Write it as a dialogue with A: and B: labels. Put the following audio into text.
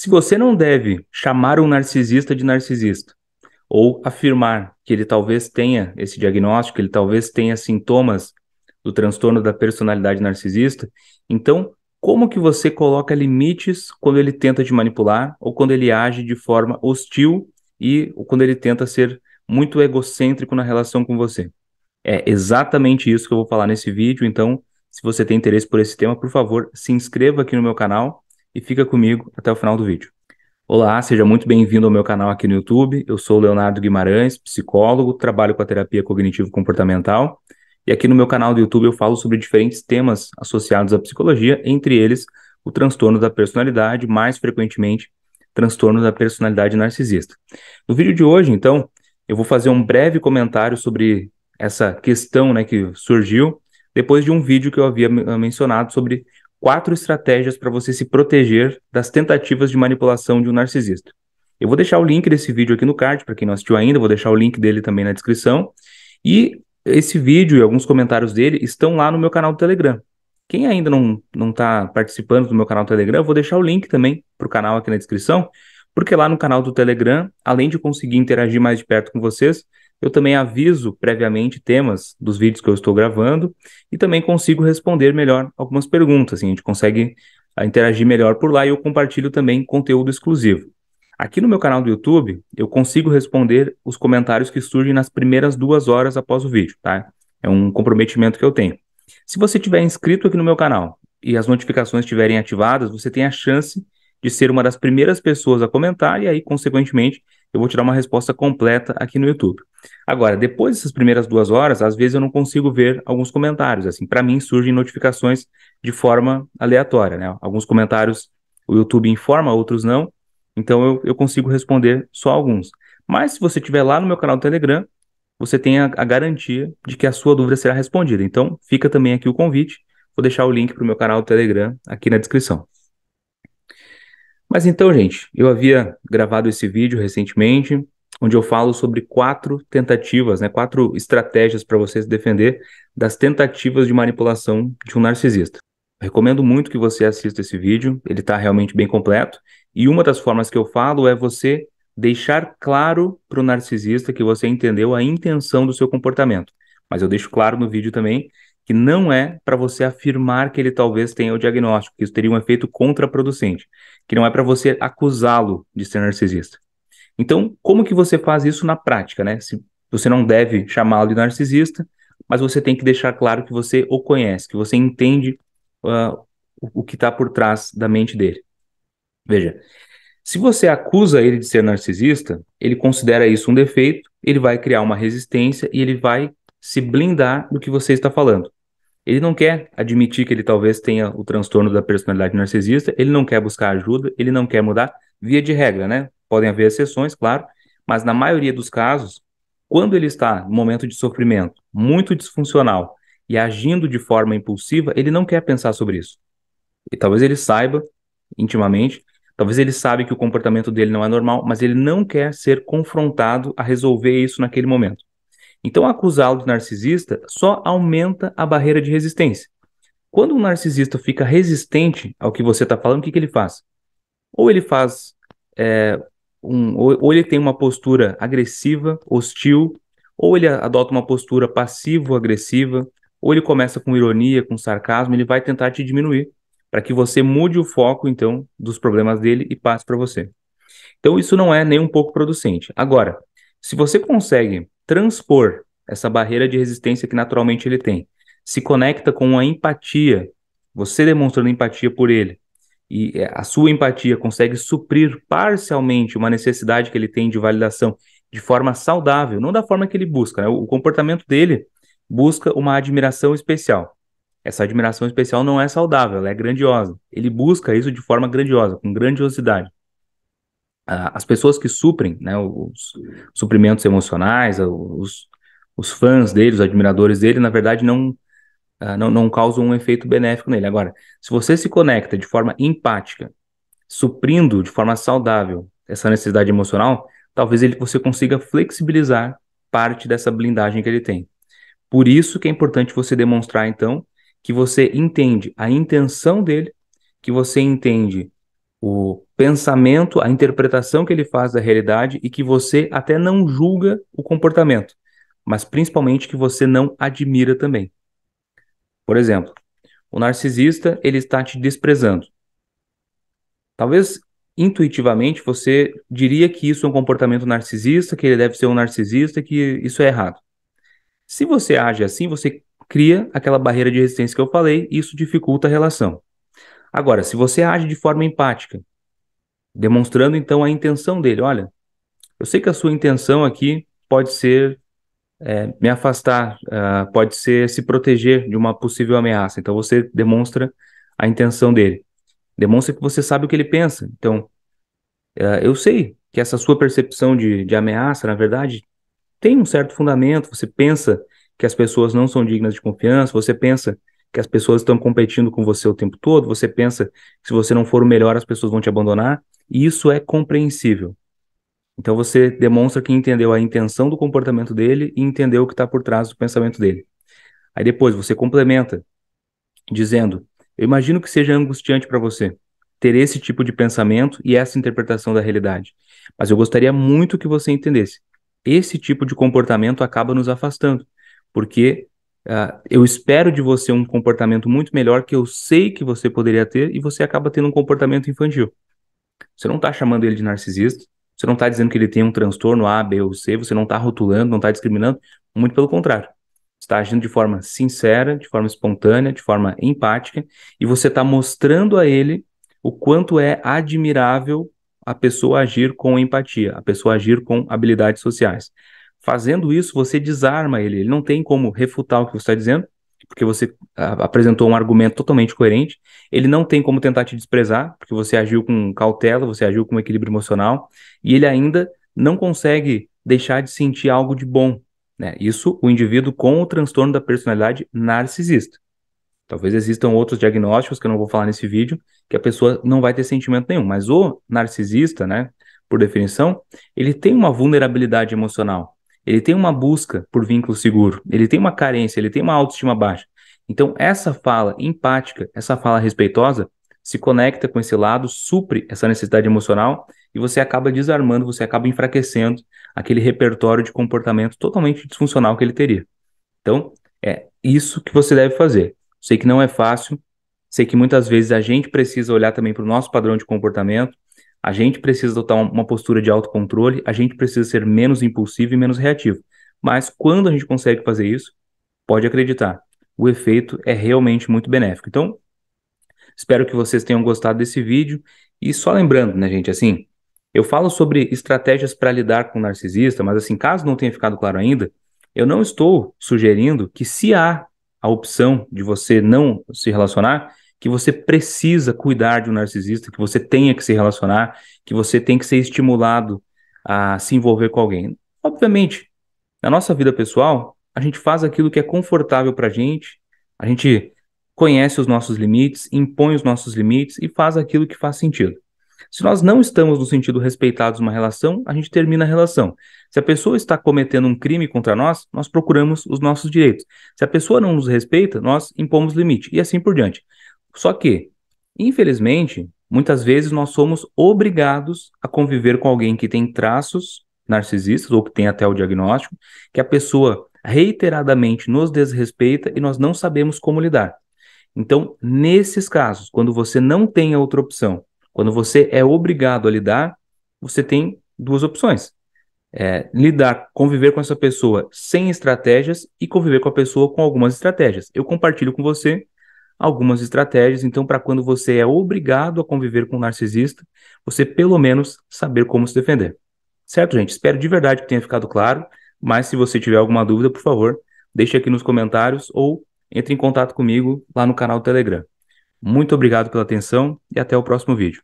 A: Se você não deve chamar um narcisista de narcisista, ou afirmar que ele talvez tenha esse diagnóstico, ele talvez tenha sintomas do transtorno da personalidade narcisista, então como que você coloca limites quando ele tenta te manipular ou quando ele age de forma hostil e quando ele tenta ser muito egocêntrico na relação com você? É exatamente isso que eu vou falar nesse vídeo, então se você tem interesse por esse tema, por favor, se inscreva aqui no meu canal e fica comigo até o final do vídeo. Olá, seja muito bem-vindo ao meu canal aqui no YouTube. Eu sou Leonardo Guimarães, psicólogo, trabalho com a terapia cognitivo-comportamental e aqui no meu canal do YouTube eu falo sobre diferentes temas associados à psicologia, entre eles o transtorno da personalidade, mais frequentemente transtorno da personalidade narcisista. No vídeo de hoje, então, eu vou fazer um breve comentário sobre essa questão né, que surgiu depois de um vídeo que eu havia ah, mencionado sobre quatro estratégias para você se proteger das tentativas de manipulação de um narcisista. Eu vou deixar o link desse vídeo aqui no card, para quem não assistiu ainda, vou deixar o link dele também na descrição. E esse vídeo e alguns comentários dele estão lá no meu canal do Telegram. Quem ainda não está participando do meu canal do Telegram, eu vou deixar o link também para o canal aqui na descrição, porque lá no canal do Telegram, além de conseguir interagir mais de perto com vocês, eu também aviso previamente temas dos vídeos que eu estou gravando e também consigo responder melhor algumas perguntas. Assim, a gente consegue ah, interagir melhor por lá e eu compartilho também conteúdo exclusivo. Aqui no meu canal do YouTube, eu consigo responder os comentários que surgem nas primeiras duas horas após o vídeo, tá? É um comprometimento que eu tenho. Se você tiver inscrito aqui no meu canal e as notificações estiverem ativadas, você tem a chance de ser uma das primeiras pessoas a comentar e aí, consequentemente, eu vou tirar uma resposta completa aqui no YouTube. Agora, depois dessas primeiras duas horas, às vezes eu não consigo ver alguns comentários. Assim, para mim surgem notificações de forma aleatória, né? Alguns comentários o YouTube informa, outros não. Então eu, eu consigo responder só alguns. Mas se você estiver lá no meu canal do Telegram, você tem a, a garantia de que a sua dúvida será respondida. Então fica também aqui o convite. Vou deixar o link para o meu canal do Telegram aqui na descrição. Mas então, gente, eu havia gravado esse vídeo recentemente, onde eu falo sobre quatro tentativas, né, quatro estratégias para você se defender das tentativas de manipulação de um narcisista. Recomendo muito que você assista esse vídeo, ele está realmente bem completo. E uma das formas que eu falo é você deixar claro para o narcisista que você entendeu a intenção do seu comportamento. Mas eu deixo claro no vídeo também que não é para você afirmar que ele talvez tenha o diagnóstico, que isso teria um efeito contraproducente, que não é para você acusá-lo de ser narcisista. Então, como que você faz isso na prática, né? Se você não deve chamá-lo de narcisista, mas você tem que deixar claro que você o conhece, que você entende uh, o que está por trás da mente dele. Veja, se você acusa ele de ser narcisista, ele considera isso um defeito, ele vai criar uma resistência e ele vai se blindar do que você está falando. Ele não quer admitir que ele talvez tenha o transtorno da personalidade narcisista, ele não quer buscar ajuda, ele não quer mudar, via de regra, né? Podem haver exceções, claro, mas na maioria dos casos, quando ele está no momento de sofrimento, muito disfuncional e agindo de forma impulsiva, ele não quer pensar sobre isso. E talvez ele saiba intimamente, talvez ele sabe que o comportamento dele não é normal, mas ele não quer ser confrontado a resolver isso naquele momento. Então, acusá-lo de narcisista só aumenta a barreira de resistência. Quando um narcisista fica resistente ao que você está falando, o que, que ele faz? Ou ele faz. É, um, ou, ou ele tem uma postura agressiva, hostil, ou ele adota uma postura passivo-agressiva, ou ele começa com ironia, com sarcasmo, ele vai tentar te diminuir, para que você mude o foco, então, dos problemas dele e passe para você. Então, isso não é nem um pouco producente. Agora, se você consegue transpor essa barreira de resistência que naturalmente ele tem. Se conecta com a empatia, você demonstrando empatia por ele. E é, a sua empatia consegue suprir parcialmente uma necessidade que ele tem de validação de forma saudável, não da forma que ele busca. Né? O comportamento dele busca uma admiração especial. Essa admiração especial não é saudável, ela é grandiosa. Ele busca isso de forma grandiosa, com grandiosidade as pessoas que suprem né, os suprimentos emocionais, os, os fãs dele, os admiradores dele, na verdade não, ah, não, não causam um efeito benéfico nele. Agora, se você se conecta de forma empática, suprindo de forma saudável essa necessidade emocional, talvez ele, você consiga flexibilizar parte dessa blindagem que ele tem. Por isso que é importante você demonstrar, então, que você entende a intenção dele, que você entende o pensamento, a interpretação que ele faz da realidade e que você até não julga o comportamento, mas principalmente que você não admira também. Por exemplo, o narcisista, ele está te desprezando. Talvez intuitivamente você diria que isso é um comportamento narcisista, que ele deve ser um narcisista, que isso é errado. Se você age assim, você cria aquela barreira de resistência que eu falei, e isso dificulta a relação. Agora, se você age de forma empática, demonstrando então a intenção dele. Olha, eu sei que a sua intenção aqui pode ser é, me afastar, uh, pode ser se proteger de uma possível ameaça. Então você demonstra a intenção dele. Demonstra que você sabe o que ele pensa. Então, uh, eu sei que essa sua percepção de, de ameaça, na verdade, tem um certo fundamento. Você pensa que as pessoas não são dignas de confiança, você pensa que as pessoas estão competindo com você o tempo todo, você pensa que se você não for o melhor, as pessoas vão te abandonar. E isso é compreensível. Então você demonstra que entendeu a intenção do comportamento dele e entendeu o que está por trás do pensamento dele. Aí depois você complementa dizendo: Eu imagino que seja angustiante para você ter esse tipo de pensamento e essa interpretação da realidade, mas eu gostaria muito que você entendesse. Esse tipo de comportamento acaba nos afastando, porque Uh, eu espero de você um comportamento muito melhor que eu sei que você poderia ter e você acaba tendo um comportamento infantil. Você não está chamando ele de narcisista, você não está dizendo que ele tem um transtorno A, B ou C, você não está rotulando, não está discriminando, muito pelo contrário. Está agindo de forma sincera, de forma espontânea, de forma empática, e você está mostrando a ele o quanto é admirável a pessoa agir com empatia, a pessoa agir com habilidades sociais. Fazendo isso, você desarma ele, ele não tem como refutar o que você está dizendo, porque você apresentou um argumento totalmente coerente. Ele não tem como tentar te desprezar, porque você agiu com cautela, você agiu com equilíbrio emocional, e ele ainda não consegue deixar de sentir algo de bom. Né? Isso o indivíduo com o transtorno da personalidade narcisista. Talvez existam outros diagnósticos que eu não vou falar nesse vídeo, que a pessoa não vai ter sentimento nenhum, mas o narcisista, né, por definição, ele tem uma vulnerabilidade emocional ele tem uma busca por vínculo seguro, ele tem uma carência, ele tem uma autoestima baixa. Então, essa fala empática, essa fala respeitosa, se conecta com esse lado, supre essa necessidade emocional e você acaba desarmando, você acaba enfraquecendo aquele repertório de comportamento totalmente disfuncional que ele teria. Então, é isso que você deve fazer. Sei que não é fácil, sei que muitas vezes a gente precisa olhar também para o nosso padrão de comportamento, a gente precisa adotar uma postura de autocontrole, a gente precisa ser menos impulsivo e menos reativo. Mas quando a gente consegue fazer isso, pode acreditar, o efeito é realmente muito benéfico. Então, espero que vocês tenham gostado desse vídeo. E só lembrando, né, gente, assim, eu falo sobre estratégias para lidar com o narcisista, mas assim, caso não tenha ficado claro ainda, eu não estou sugerindo que se há a opção de você não se relacionar, que você precisa cuidar de um narcisista, que você tenha que se relacionar, que você tem que ser estimulado a se envolver com alguém. Obviamente, na nossa vida pessoal, a gente faz aquilo que é confortável para a gente, a gente conhece os nossos limites, impõe os nossos limites e faz aquilo que faz sentido. Se nós não estamos no sentido respeitados numa relação, a gente termina a relação. Se a pessoa está cometendo um crime contra nós, nós procuramos os nossos direitos. Se a pessoa não nos respeita, nós impomos limite e assim por diante. Só que, infelizmente, muitas vezes nós somos obrigados a conviver com alguém que tem traços narcisistas ou que tem até o diagnóstico, que a pessoa reiteradamente nos desrespeita e nós não sabemos como lidar. Então, nesses casos, quando você não tem a outra opção, quando você é obrigado a lidar, você tem duas opções. É, lidar, conviver com essa pessoa sem estratégias e conviver com a pessoa com algumas estratégias. Eu compartilho com você algumas estratégias. Então, para quando você é obrigado a conviver com um narcisista, você pelo menos saber como se defender. Certo, gente? Espero de verdade que tenha ficado claro. Mas se você tiver alguma dúvida, por favor, deixe aqui nos comentários ou entre em contato comigo lá no canal Telegram. Muito obrigado pela atenção e até o próximo vídeo.